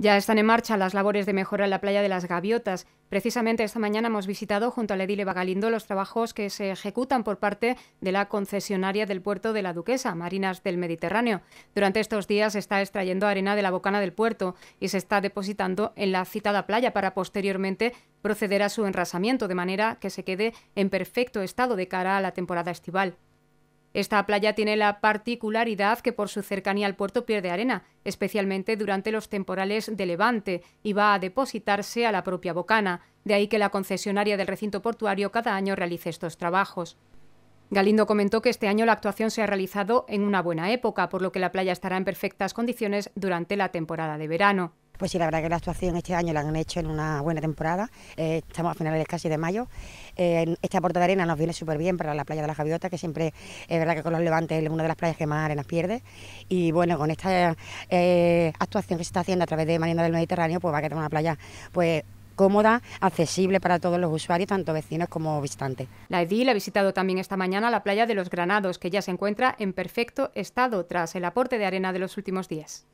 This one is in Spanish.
Ya están en marcha las labores de mejora en la playa de las Gaviotas. Precisamente esta mañana hemos visitado junto al edile Bagalindo los trabajos que se ejecutan por parte de la concesionaria del puerto de la Duquesa, Marinas del Mediterráneo. Durante estos días se está extrayendo arena de la bocana del puerto y se está depositando en la citada playa para posteriormente proceder a su enrasamiento de manera que se quede en perfecto estado de cara a la temporada estival. Esta playa tiene la particularidad que por su cercanía al puerto pierde arena, especialmente durante los temporales de levante, y va a depositarse a la propia bocana, de ahí que la concesionaria del recinto portuario cada año realice estos trabajos. Galindo comentó que este año la actuación se ha realizado en una buena época, por lo que la playa estará en perfectas condiciones durante la temporada de verano. Pues sí, la verdad que la actuación este año la han hecho en una buena temporada. Eh, estamos a finales casi de mayo. Eh, este aporte de arena nos viene súper bien para la playa de la Gaviotas, que siempre es verdad que con los levantes es una de las playas que más arenas pierde. Y bueno, con esta eh, actuación que se está haciendo a través de Marina del Mediterráneo, pues va a quedar una playa pues cómoda, accesible para todos los usuarios, tanto vecinos como visitantes. La EDIL ha visitado también esta mañana la playa de los Granados, que ya se encuentra en perfecto estado tras el aporte de arena de los últimos días.